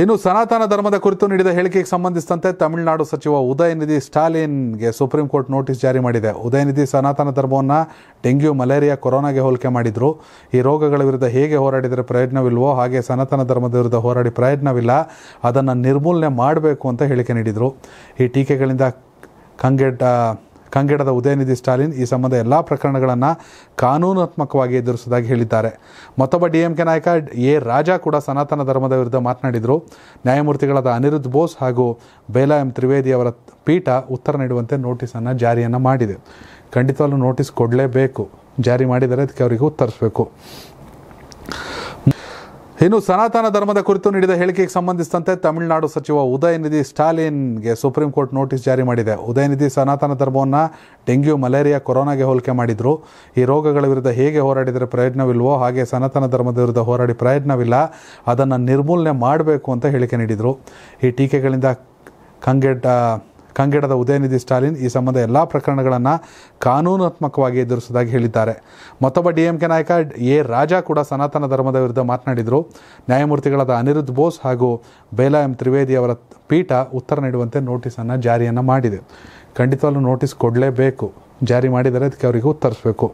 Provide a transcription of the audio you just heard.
ಇನ್ನು ಸನಾತನ ಧರ್ಮದ ಕುರಿತು ನೀಡಿದ ಹೇಳಿಕೆಗೆ ಸಂಬಂಧಿಸಿದಂತೆ ತಮಿಳುನಾಡು ಸಚಿವ ಉದಯನಿಧಿ ಸ್ಟಾಲಿನ್ಗೆ ಸುಪ್ರೀಂ ಕೋರ್ಟ್ ನೋಟಿಸ್ ಜಾರಿ ಮಾಡಿದೆ ಉದಯನಿಧಿ ಸನಾತನ ಧರ್ಮವನ್ನು ಡೆಂಗ್ಯೂ ಮಲೇರಿಯಾ ಕೊರೋನಾಗೆ ಹೋಲಿಕೆ ಮಾಡಿದರು ಈ ರೋಗಗಳ ವಿರುದ್ಧ ಹೇಗೆ ಹೋರಾಡಿದರೆ ಪ್ರಯೋಜನವಿಲ್ವೋ ಹಾಗೆ ಸನಾತನ ಧರ್ಮದ ವಿರುದ್ಧ ಹೋರಾಡಿ ಪ್ರಯತ್ನವಿಲ್ಲ ಅದನ್ನು ನಿರ್ಮೂಲನೆ ಮಾಡಬೇಕು ಅಂತ ಹೇಳಿಕೆ ನೀಡಿದರು ಈ ಟೀಕೆಗಳಿಂದ ಕಂಗೆಟ್ಟ ಕಂಗೆಡದ ಉದಯನಿಧಿ ಸ್ಟಾಲಿನ್ ಈ ಸಂಬಂಧ ಎಲ್ಲ ಪ್ರಕರಣಗಳನ್ನು ಕಾನೂನಾತ್ಮಕವಾಗಿ ಎದುರಿಸುವುದಾಗಿ ಹೇಳಿದ್ದಾರೆ ಮತ್ತೊಬ್ಬ ಡಿಎಂಕೆ ನಾಯಕ ಎ ರಾಜಾ ಕೂಡ ಸನಾತನ ಧರ್ಮದ ವಿರುದ್ಧ ಮಾತನಾಡಿದರು ನ್ಯಾಯಮೂರ್ತಿಗಳಾದ ಅನಿರುದ್ಧ ಬೋಸ್ ಹಾಗೂ ಬೇಲಾ ಎಂ ತ್ರಿವೇದಿ ಅವರ ಪೀಠ ಉತ್ತರ ನೀಡುವಂತೆ ನೋಟಿಸನ್ನು ಜಾರಿಯನ್ನು ಮಾಡಿದೆ ಖಂಡಿತವಾಗಲೂ ನೋಟಿಸ್ ಕೊಡಲೇಬೇಕು ಜಾರಿ ಮಾಡಿದರೆ ಅದಕ್ಕೆ ಅವರಿಗೆ ಉತ್ತರಿಸಬೇಕು ಇನ್ನು ಸನಾತನ ಧರ್ಮದ ಕುರಿತು ನೀಡಿದ ಹೇಳಿಕೆಗೆ ಸಂಬಂಧಿಸಿದಂತೆ ತಮಿಳುನಾಡು ಸಚಿವ ಉದಯನಿಧಿ ಸ್ಟಾಲಿನ್ಗೆ ಸುಪ್ರೀಂ ಕೋರ್ಟ್ ನೋಟಿಸ್ ಜಾರಿ ಮಾಡಿದೆ ಉದಯನಿಧಿ ಸನಾತನ ಧರ್ಮವನ್ನು ಡೆಂಗ್ಯೂ ಮಲೇರಿಯಾ ಕೊರೋನಾಗೆ ಹೋಲಿಕೆ ಮಾಡಿದರು ಈ ರೋಗಗಳ ವಿರುದ್ಧ ಹೇಗೆ ಹೋರಾಡಿದರೆ ಪ್ರಯೋಜನವಿಲ್ವೋ ಹಾಗೆ ಸನಾತನ ಧರ್ಮದ ವಿರುದ್ಧ ಹೋರಾಡಿ ಪ್ರಯತ್ನವಿಲ್ಲ ಅದನ್ನು ನಿರ್ಮೂಲನೆ ಮಾಡಬೇಕು ಅಂತ ಹೇಳಿಕೆ ನೀಡಿದರು ಈ ಟೀಕೆಗಳಿಂದ ಕಂಗೆಟ್ಟ ಕಂಗೆಡದ ಉದಯನಿಧಿ ಸ್ಟಾಲಿನ್ ಈ ಸಂಬಂಧ ಎಲ್ಲ ಪ್ರಕರಣಗಳನ್ನು ಕಾನೂನಾತ್ಮಕವಾಗಿ ಎದುರಿಸುವುದಾಗಿ ಹೇಳಿದ್ದಾರೆ ಮತ್ತೊಬ್ಬ ಡಿಎಂಕೆ ನಾಯಕ ಎ ರಾಜಾ ಕೂಡ ಸನಾತನ ಧರ್ಮದ ವಿರುದ್ಧ ಮಾತನಾಡಿದರು ನ್ಯಾಯಮೂರ್ತಿಗಳಾದ ಅನಿರುದ್ಧ ಬೋಸ್ ಹಾಗೂ ಬೇಲಾ ಎಂ ತ್ರಿವೇದಿ ಅವರ ಪೀಠ ಉತ್ತರ ನೀಡುವಂತೆ ನೋಟಿಸನ್ನು ಜಾರಿಯನ್ನು ಮಾಡಿದೆ ಖಂಡಿತವಾಗ್ಲೂ ನೋಟಿಸ್ ಕೊಡಲೇಬೇಕು ಜಾರಿ ಮಾಡಿದರೆ ಅದಕ್ಕೆ ಅವರಿಗೆ ಉತ್ತರಿಸಬೇಕು